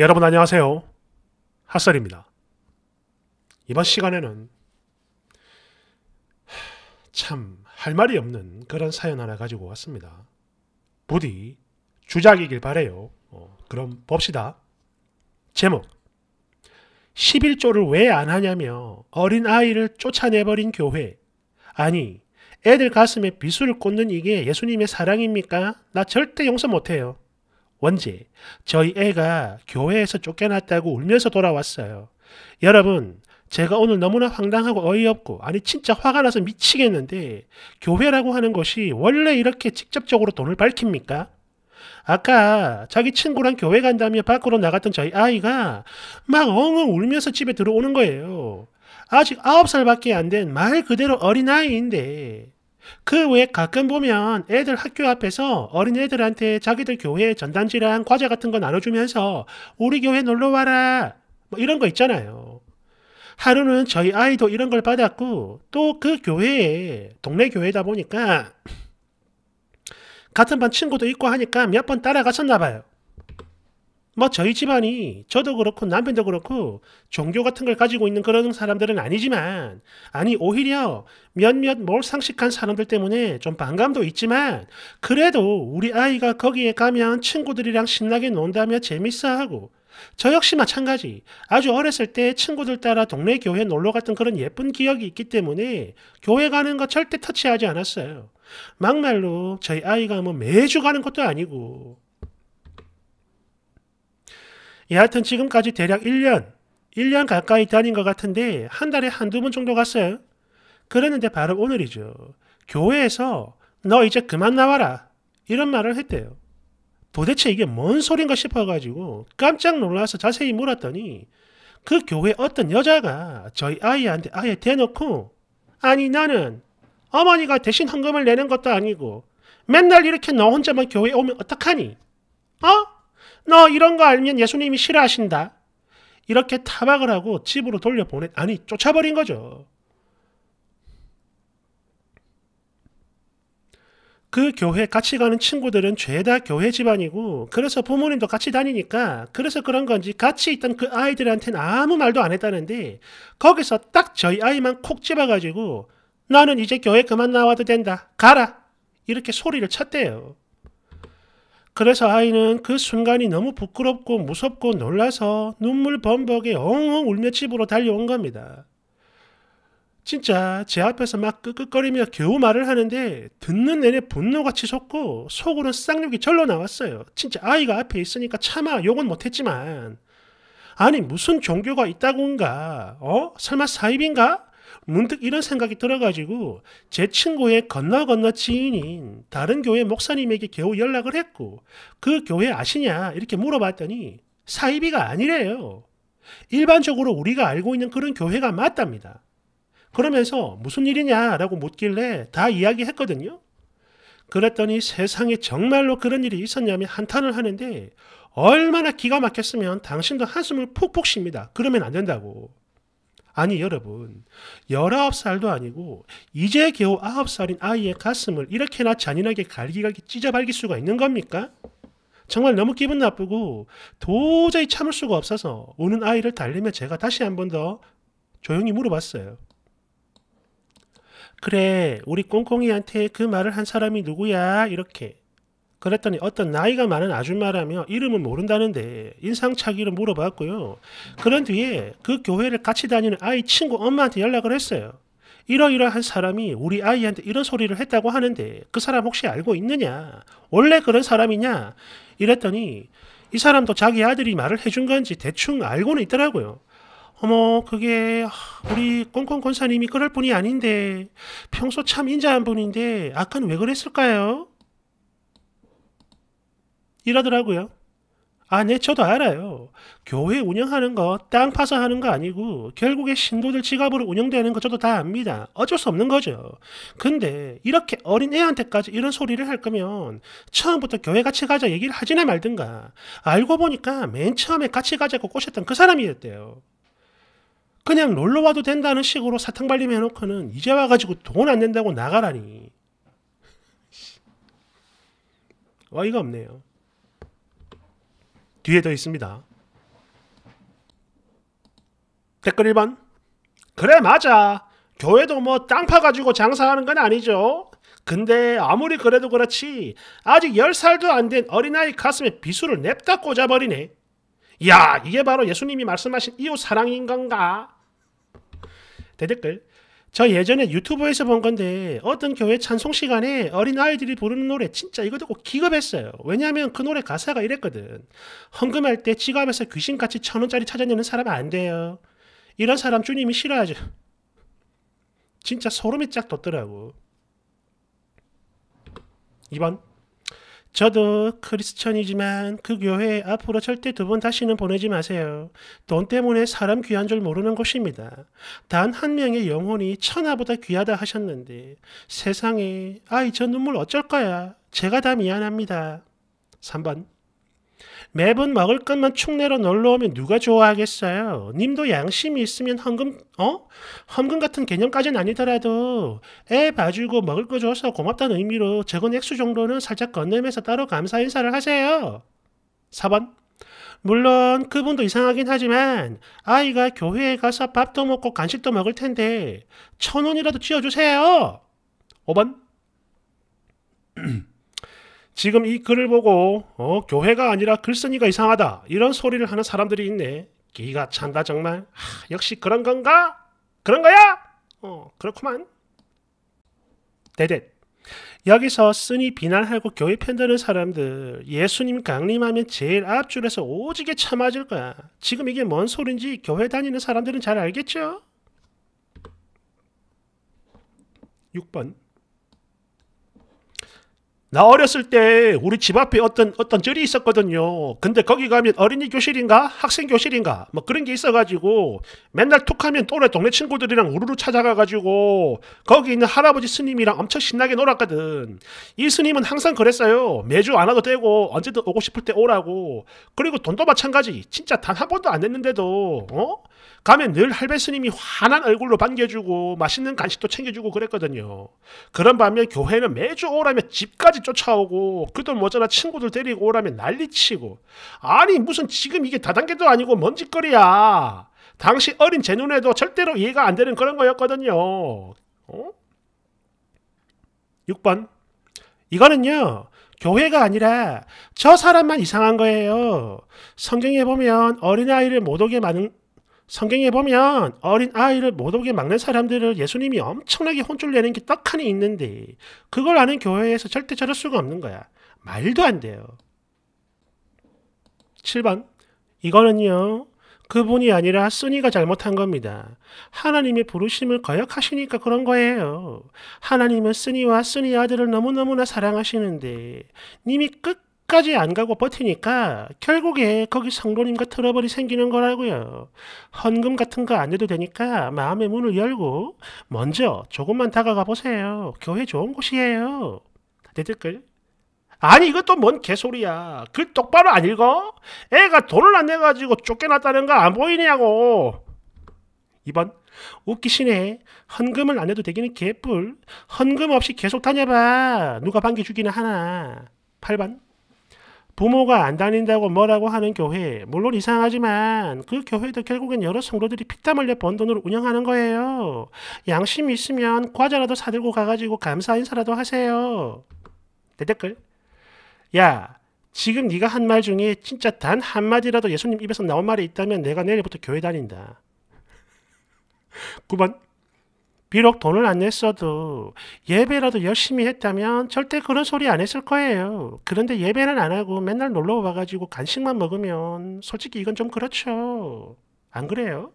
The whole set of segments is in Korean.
여러분 안녕하세요. 핫설입니다. 이번 시간에는 참 할 말이 없는 그런 사연 하나 가지고 왔습니다. 부디 주작이길 바래요. 어, 그럼 봅시다. 제목 11조를 왜 안 하냐며 어린 아이를 쫓아내버린 교회 아니 애들 가슴에 비수를 꽂는 이게 예수님의 사랑입니까? 나 절대 용서 못해요. 원지, 저희 애가 교회에서 쫓겨났다고 울면서 돌아왔어요. 여러분, 제가 오늘 너무나 황당하고 어이없고, 아니, 진짜 화가 나서 미치겠는데, 교회라고 하는 것이 원래 이렇게 직접적으로 돈을 밝힙니까? 아까 자기 친구랑 교회 간다며 밖으로 나갔던 저희 아이가 막 엉엉 울면서 집에 들어오는 거예요. 아직 9살밖에 안 된 말 그대로 어린아이인데, 그외 가끔 보면 애들 학교 앞에서 어린 애들한테 자기들 교회 전단지랑 과제 같은 거 나눠주면서 우리 교회 놀러 와라 뭐 이런 거 있잖아요. 하루는 저희 아이도 이런 걸 받았고 또 그 교회에 동네 교회다 보니까 같은 반 친구도 있고 하니까 몇 번 따라갔었나 봐요. 뭐 저희 집안이 저도 그렇고 남편도 그렇고 종교 같은 걸 가지고 있는 그런 사람들은 아니지만 아니 오히려 몇몇 몰상식한 사람들 때문에 좀 반감도 있지만 그래도 우리 아이가 거기에 가면 친구들이랑 신나게 논다며 재밌어하고 저 역시 마찬가지 아주 어렸을 때 친구들 따라 동네 교회 놀러 갔던 그런 예쁜 기억이 있기 때문에 교회 가는 거 절대 터치하지 않았어요. 막말로 저희 아이가 뭐 매주 가는 것도 아니고 예, 여하튼 지금까지 대략 1년, 1년 가까이 다닌 것 같은데 한 달에 한두 번 정도 갔어요. 그랬는데 바로 오늘이죠. 교회에서 너 이제 그만 나와라. 이런 말을 했대요. 도대체 이게 뭔 소린가 싶어가지고 깜짝 놀라서 자세히 물었더니 그 교회 어떤 여자가 저희 아이한테 아예 대놓고 아니 나는 어머니가 대신 헌금을 내는 것도 아니고 맨날 이렇게 너 혼자만 교회 오면 어떡하니? 어? 너 이런 거 알면 예수님이 싫어하신다. 이렇게 타박을 하고 집으로 돌려보내, 아니, 쫓아버린 거죠. 그 교회 같이 가는 친구들은 죄다 교회 집안이고, 그래서 부모님도 같이 다니니까, 그래서 그런 건지 같이 있던 그 아이들한테는 아무 말도 안 했다는데, 거기서 딱 저희 아이만 콕 집어가지고, 나는 이제 교회 그만 나와도 된다. 가라. 이렇게 소리를 쳤대요. 그래서 아이는 그 순간이 너무 부끄럽고 무섭고 놀라서 눈물 범벅에 엉엉 울며 집으로 달려온 겁니다. 진짜 제 앞에서 막 끄끄거리며 겨우 말을 하는데 듣는 내내 분노가 치솟고 속으로는 쌍욕이 절로 나왔어요. 진짜 아이가 앞에 있으니까 차마 욕은 못했지만 아니 무슨 종교가 있다군가? 어? 설마 사입인가? 문득 이런 생각이 들어가지고 제 친구의 건너 건너 지인인 다른 교회 목사님에게 겨우 연락을 했고 그 교회 아시냐 이렇게 물어봤더니 사이비가 아니래요. 일반적으로 우리가 알고 있는 그런 교회가 맞답니다. 그러면서 무슨 일이냐라고 묻길래 다 이야기했거든요. 그랬더니 세상에 정말로 그런 일이 있었냐며 한탄을 하는데 얼마나 기가 막혔으면 당신도 한숨을 푹푹 쉽니다. 그러면 안 된다고. 아니 여러분 19살도 아니고 이제 겨우 9살인 아이의 가슴을 이렇게나 잔인하게 갈기갈기 찢어발길 수가 있는 겁니까? 정말 너무 기분 나쁘고 도저히 참을 수가 없어서 우는 아이를 달래며 제가 다시 한 번 더 조용히 물어봤어요. 그래 우리 꽁꽁이한테 그 말을 한 사람이 누구야? 이렇게 그랬더니 어떤 나이가 많은 아줌마라며 이름은 모른다는데 인상착의를 물어봤고요. 그런 뒤에 그 교회를 같이 다니는 아이 친구 엄마한테 연락을 했어요. 이러이러한 사람이 우리 아이한테 이런 소리를 했다고 하는데 그 사람 혹시 알고 있느냐? 원래 그런 사람이냐? 이랬더니 이 사람도 자기 아들이 말을 해준 건지 대충 알고는 있더라고요. 어머, 그게 우리 꽁꽁 권사님이 그럴 분이 아닌데 평소 참 인자한 분인데 아까는 왜 그랬을까요? 이러더라고요. 아, 네, 저도 알아요. 교회 운영하는 거, 땅 파서 하는 거 아니고, 결국에 신도들 지갑으로 운영되는 거 저도 다 압니다. 어쩔 수 없는 거죠. 근데, 이렇게 어린애한테까지 이런 소리를 할 거면, 처음부터 교회 같이 가자 얘기를 하지나 말든가, 알고 보니까 맨 처음에 같이 가자고 꼬셨던 그 사람이었대요. 그냥 놀러 와도 된다는 식으로 사탕 발림 해놓고는 이제 와가지고 돈 안 낸다고 나가라니. 와, 이가 없네요. 뒤에 더 있습니다. 댓글 1번 그래 맞아 교회도 뭐 땅 파가지고 장사하는 건 아니죠 근데 아무리 그래도 그렇지 아직 10살도 안 된 어린아이 가슴에 비수를 냅다 꽂아버리네 야 이게 바로 예수님이 말씀하신 이웃 사랑인 건가 대댓글 네, 저 예전에 유튜브에서 본 건데 어떤 교회 찬송 시간에 어린 아이들이 부르는 노래 진짜 이거 듣고 기겁했어요. 왜냐하면 그 노래 가사가 이랬거든. 헌금할 때 지갑에서 귀신같이 천 원짜리 찾아내는 사람 안 돼요. 이런 사람 주님이 싫어하죠. 진짜 소름이 쫙 돋더라고. 2번 저도 크리스천이지만 그교회 앞으로 절대 두 번 다시는 보내지 마세요. 돈 때문에 사람 귀한 줄 모르는 곳입니다. 단 한 명의 영혼이 천하보다 귀하다 하셨는데 세상에 아이 저 눈물 어쩔 거야. 제가 다 미안합니다. 3번 매번 먹을 것만 축내로 놀러 오면 누가 좋아하겠어요. 님도 양심이 있으면 헌금 어? 헌금 같은 개념까지는 아니더라도 애 봐주고 먹을 거 줘서 고맙다는 의미로 적은 액수 정도는 살짝 건네면서 따로 감사 인사를 하세요. 4번 물론 그분도 이상하긴 하지만 아이가 교회에 가서 밥도 먹고 간식도 먹을 텐데 천 원이라도 쥐어주세요. 5번 지금 이 글을 보고 어, 교회가 아니라 글쓴이가 이상하다 이런 소리를 하는 사람들이 있네. 기가 찬다 정말. 하, 역시 그런 건가? 그런 거야? 어 그렇구만. 대댓. 여기서 쓰니 비난하고 교회 편드는 사람들 예수님 강림하면 제일 앞줄에서 오지게 참아질 거야. 지금 이게 뭔 소린지 교회 다니는 사람들은 잘 알겠죠? 6번 나 어렸을 때 우리 집 앞에 어떤 어떤 절이 있었거든요. 근데 거기 가면 어린이 교실인가 학생 교실인가 뭐 그런 게 있어가지고 맨날 툭하면 또래 동네 친구들이랑 우르르 찾아가가지고 거기 있는 할아버지 스님이랑 엄청 신나게 놀았거든. 이 스님은 항상 그랬어요. 매주 안 와도 되고 언제든 오고 싶을 때 오라고. 그리고 돈도 마찬가지. 진짜 단 한 번도 안 냈는데도 어 가면 늘 할배 스님이 환한 얼굴로 반겨주고 맛있는 간식도 챙겨주고 그랬거든요. 그런 반면 교회는 매주 오라며 집까지 집까지 쫓아오고 그돈 모자라 친구들 데리고 오라면 난리치고 아니 무슨 지금 이게 다단계도 아니고 뭔 짓거리야 당시 어린 제 눈에도 절대로 이해가 안 되는 그런 거였거든요 어? 6번 이거는요 교회가 아니라 저 사람만 이상한 거예요 성경에 보면 어린아이를 못 오게 만든 성경에 보면 어린 아이를 못 오게 막는 사람들을 예수님이 엄청나게 혼쭐 내는 게 떡하니 있는데 그걸 아는 교회에서 절대 저럴 수가 없는 거야. 말도 안 돼요. 7번 이거는요. 그분이 아니라 쓰니가 잘못한 겁니다. 하나님의 부르심을 거역하시니까 그런 거예요. 하나님은 쓰니와 쓰니 아들을 너무너무나 사랑하시는데 님이 끝 끝까지 안 가고 버티니까 결국에 거기 성도님과 트러블이 생기는 거라고요. 헌금 같은 거 안 해도 되니까 마음의 문을 열고 먼저 조금만 다가가 보세요. 교회 좋은 곳이에요. 내 댓글. 아니 이것도 뭔 개소리야. 글 똑바로 안 읽어? 애가 돈을 안 내가지고 쫓겨났다는 거 안 보이냐고. 2번 웃기시네. 헌금을 안 해도 되기는 개뿔. 헌금 없이 계속 다녀봐. 누가 반겨 주기는 하나. 8번 부모가 안 다닌다고 뭐라고 하는 교회 물론 이상하지만 그 교회도 결국엔 여러 성도들이 피땀 흘려 번 돈으로 운영하는 거예요. 양심이 있으면 과자라도 사들고 가가지고 감사 인사라도 하세요. 내 댓글 야 지금 네가 한 말 중에 진짜 단 한마디라도 예수님 입에서 나온 말이 있다면 내가 내일부터 교회 다닌다. 9번 비록 돈을 안 냈어도 예배라도 열심히 했다면 절대 그런 소리 안 했을 거예요. 그런데 예배는 안 하고 맨날 놀러 와가지고 간식만 먹으면 솔직히 이건 좀 그렇죠. 안 그래요?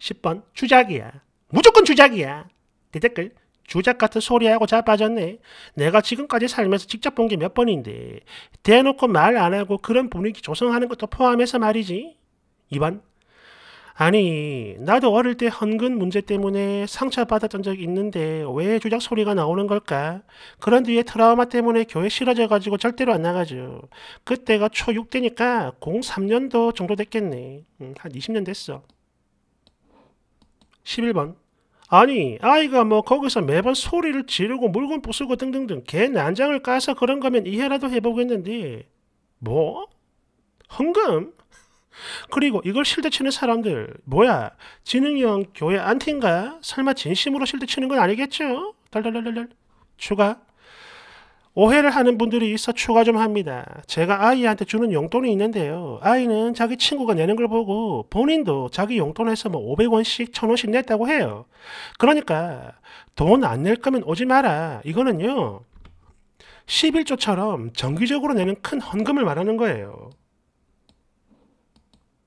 10번 주작이야. 무조건 주작이야. 대댓글 주작 같은 소리하고 자 빠졌네. 내가 지금까지 살면서 직접 본 게 몇 번인데 대놓고 말 안 하고 그런 분위기 조성하는 것도 포함해서 말이지. 2번 아니, 나도 어릴 때 헌금 문제 때문에 상처받았던 적 있는데 왜 조작 소리가 나오는 걸까? 그런 뒤에 트라우마 때문에 교회 싫어져가지고 절대로 안 나가죠. 그때가 초6대니까 03년도 정도 됐겠네. 음, 한 20년 됐어. 11번. 아니 아이가 뭐 거기서 매번 소리를 지르고 물건 부수고 등등등 개 난장을 까서 그런 거면 이해라도 해보겠는데 뭐? 헌금? 그리고 이걸 실드 치는 사람들 뭐야 지능형 교회 안티인가 설마 진심으로 실드 치는 건 아니겠죠 달달달달달 추가 오해를 하는 분들이 있어 추가 좀 합니다. 제가 아이한테 주는 용돈이 있는데요. 아이는 자기 친구가 내는 걸 보고 본인도 자기 용돈에서 뭐 500원씩, 1000원씩 냈다고 해요. 그러니까 돈 안 낼 거면 오지 마라. 이거는요. 11조처럼 정기적으로 내는 큰 헌금을 말하는 거예요.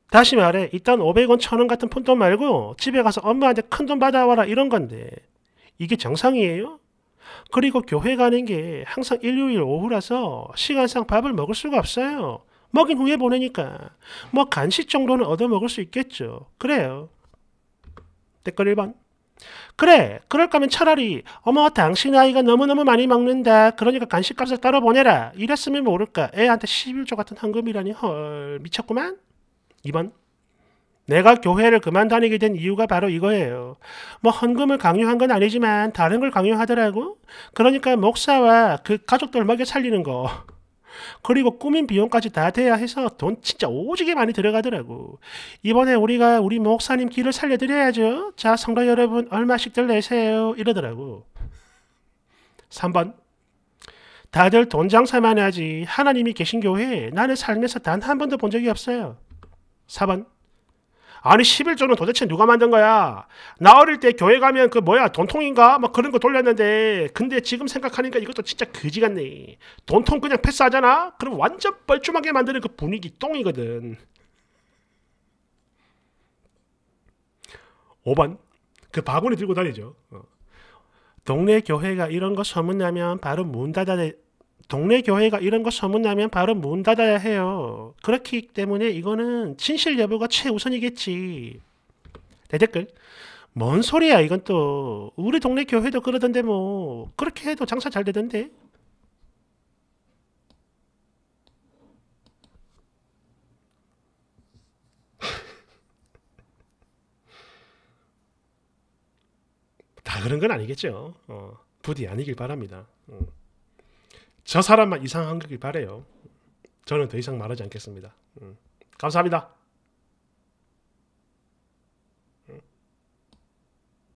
다시 말해 일단 500원, 1000원 같은 푼돈 말고 집에 가서 엄마한테 큰 돈 받아와라 이런 건데 이게 정상이에요? 그리고 교회 가는 게 항상 일요일 오후라서 시간상 밥을 먹을 수가 없어요. 먹인 후에 보내니까 뭐 간식 정도는 얻어먹을 수 있겠죠. 그래요. 댓글 1번 그래 그럴 거면 차라리 어머 당신 아이가 너무너무 많이 먹는다 그러니까 간식값을 따로 보내라 이랬으면 모를까 애한테 11조 같은 황금이라니헐 미쳤구만 2번. 내가 교회를 그만 다니게 된 이유가 바로 이거예요. 뭐 헌금을 강요한 건 아니지만 다른 걸 강요하더라고. 그러니까 목사와 그 가족들 먹여 살리는 거. 그리고 꾸민 비용까지 다 돼야 해서 돈 진짜 오지게 많이 들어가더라고. 이번에 우리가 우리 목사님 길을 살려드려야죠. 자, 성도 여러분, 얼마씩들 내세요. 이러더라고. 3번. 다들 돈 장사만 하지. 하나님이 계신 교회 나는 살면서 단 한 번도 본 적이 없어요. 4번. 아니 11조는 도대체 누가 만든 거야? 나 어릴 때 교회 가면 그 뭐야 돈통인가? 막 그런 거 돌렸는데 근데 지금 생각하니까 이것도 진짜 그지 같네. 돈통 그냥 패스하잖아? 그럼 완전 뻘쭘하게 만드는 그 분위기 똥이거든. 5번 그 바구니 들고 다니죠. 어. 동네 교회가 이런 거 소문나면 바로 문 닫아야 동네 교회가 이런 거 소문나면 바로 문 닫아야 해요. 그렇기 때문에 이거는 진실 여부가 최우선이겠지. 대댓글. 뭔 소리야 이건 또. 우리 동네 교회도 그러던데 뭐. 그렇게 해도 장사 잘 되던데. 다 그런 건 아니겠죠. 어, 부디 아니길 바랍니다. 어. 저 사람만 이상한 거길 바래요. 저는 더 이상 말하지 않겠습니다. 음. 감사합니다.